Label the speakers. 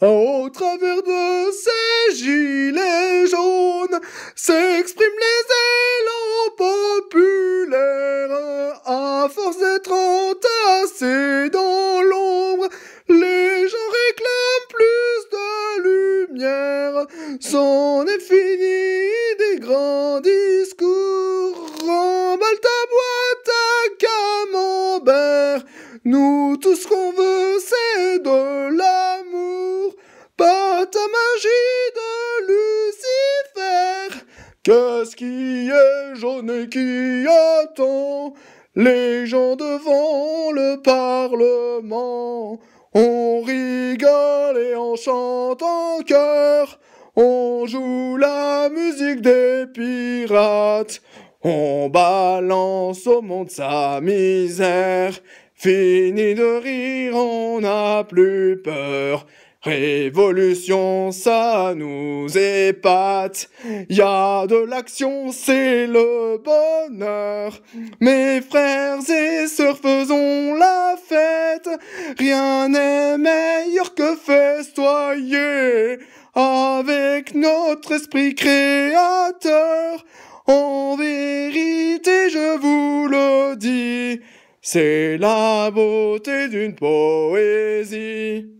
Speaker 1: Au travers de ces gilets jaunes s'expriment les élans populaires. À force d'être entassés dans l'ombre, les gens réclament plus de lumière. C'en est fini des grands discours. Remballe ta boîte à camembert. Nous, tout ce qu'on veut, c'est de Qu'est-ce qui est jaune et qui attend les gens devant le Parlement On rigole et on chante en chœur, on joue la musique des pirates, on balance au monde sa misère, fini de rire, on n'a plus peur. Révolution, ça nous épate. Y a de l'action, c'est le bonheur. Mes frères et sœurs, faisons la fête. Rien n'est meilleur que festoyer. Avec notre esprit créateur, en vérité, je vous le dis, c'est la beauté d'une poésie.